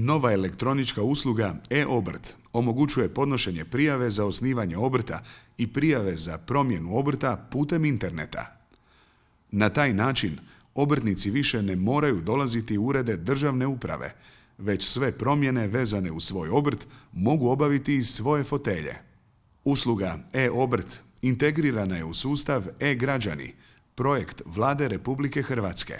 Nova elektronička usluga e-obrt omogućuje podnošenje prijave za osnivanje obrta i prijave za promjenu obrta putem interneta. Na taj način obrtnici više ne moraju dolaziti u urede državne uprave, već sve promjene vezane u svoj obrt mogu obaviti iz svoje fotelje. Usluga e-obrt integrirana je u sustav e-građani, projekt Vlade Republike Hrvatske.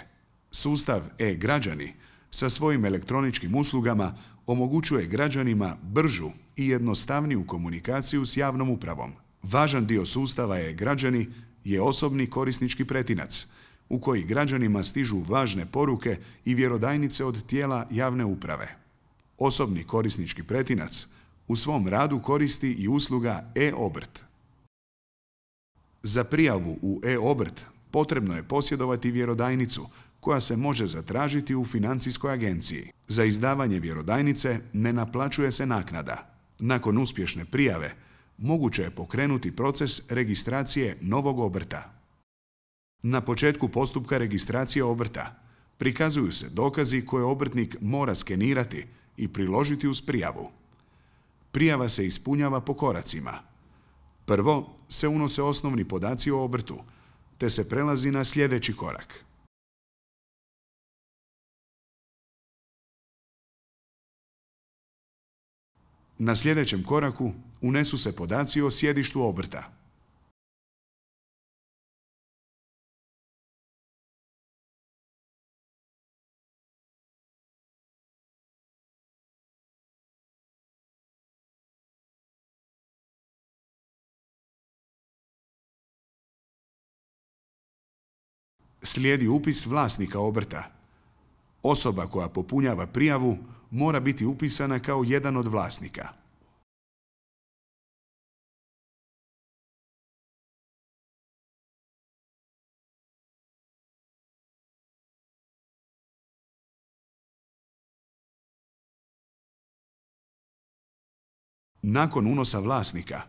Sustav e-građani – sa svojim elektroničkim uslugama omogućuje građanima bržu i jednostavniju komunikaciju s javnom upravom. Važan dio sustava je građani je osobni korisnički pretinac u koji građanima stižu važne poruke i vjerodajnice od tijela javne uprave. Osobni korisnički pretinac u svom radu koristi i usluga e-obrt. Za prijavu u e-obrt potrebno je posjedovati vjerodajnicu koja se može zatražiti u financijskoj agenciji. Za izdavanje vjerodajnice ne naplaćuje se naknada. Nakon uspješne prijave moguće je pokrenuti proces registracije novog obrta. Na početku postupka registracije obrta prikazuju se dokazi koje obrtnik mora skenirati i priložiti uz prijavu. Prijava se ispunjava po koracima. Prvo se unose osnovni podaci o obrtu, te se prelazi na sljedeći korak – Na sljedećem koraku unesu se podaci o sjedištu obrta. Slijedi upis vlasnika obrta. Osoba koja popunjava prijavu mora biti upisana kao jedan od vlasnika. Nakon unosa vlasnika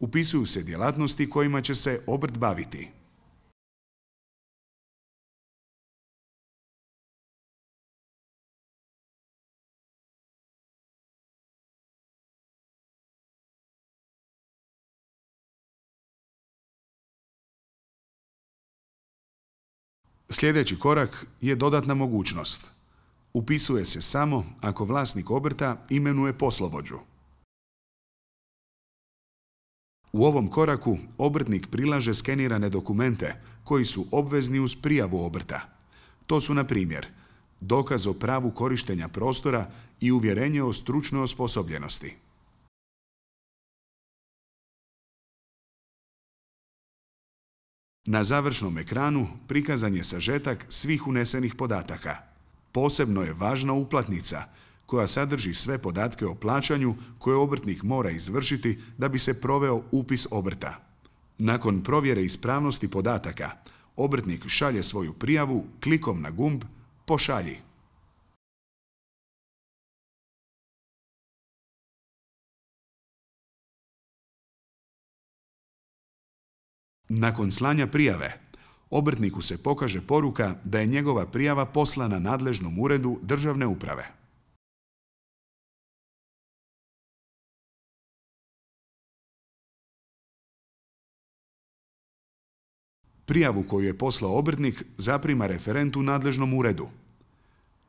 upisuju se djelatnosti kojima će se obrt baviti. Sljedeći korak je dodatna mogućnost. Upisuje se samo ako vlasnik obrta imenuje poslovođu. U ovom koraku obrtnik prilaže skenirane dokumente koji su obvezni uz prijavu obrta. To su, na primjer, dokaz o pravu korištenja prostora i uvjerenje o stručnoj osposobljenosti. Na završnom ekranu prikazan je sažetak svih unesenih podataka. Posebno je važna uplatnica koja sadrži sve podatke o plaćanju koje obrtnik mora izvršiti da bi se proveo upis obrta. Nakon provjere ispravnosti podataka, obrtnik šalje svoju prijavu klikom na gumb Pošalji. Nakon slanja prijave, obrtniku se pokaže poruka da je njegova prijava poslana nadležnom uredu državne uprave. Prijavu koju je poslao obrtnik zaprima referent u nadležnom uredu.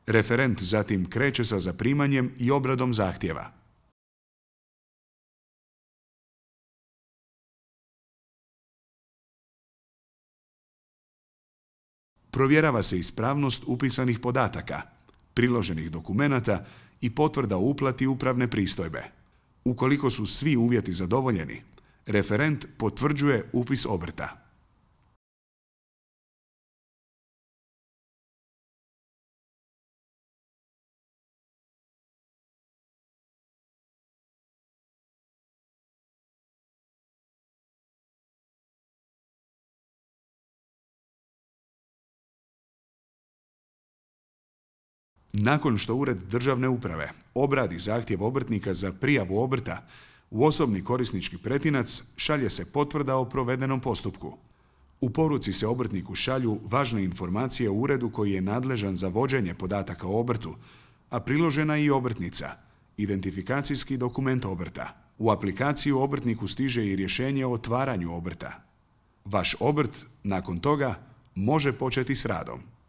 Referent zatim kreće sa zaprimanjem i obradom zahtjeva. Provjerava se ispravnost upisanih podataka, priloženih dokumenata i potvrda o uplati upravne pristojbe. Ukoliko su svi uvjeti zadovoljeni, referent potvrđuje upis obrta. Nakon što Ured državne uprave obradi zahtjev obrtnika za prijavu obrta, u osobni korisnički pretinac šalje se potvrda o provedenom postupku. U poruci se obrtniku šalju važne informacije o uredu koji je nadležan za vođenje podataka o obrtu, a priložena je i obrtnica, identifikacijski dokument obrta. U aplikaciju obrtniku stiže i rješenje o otvaranju obrta. Vaš obrt nakon toga može početi s radom.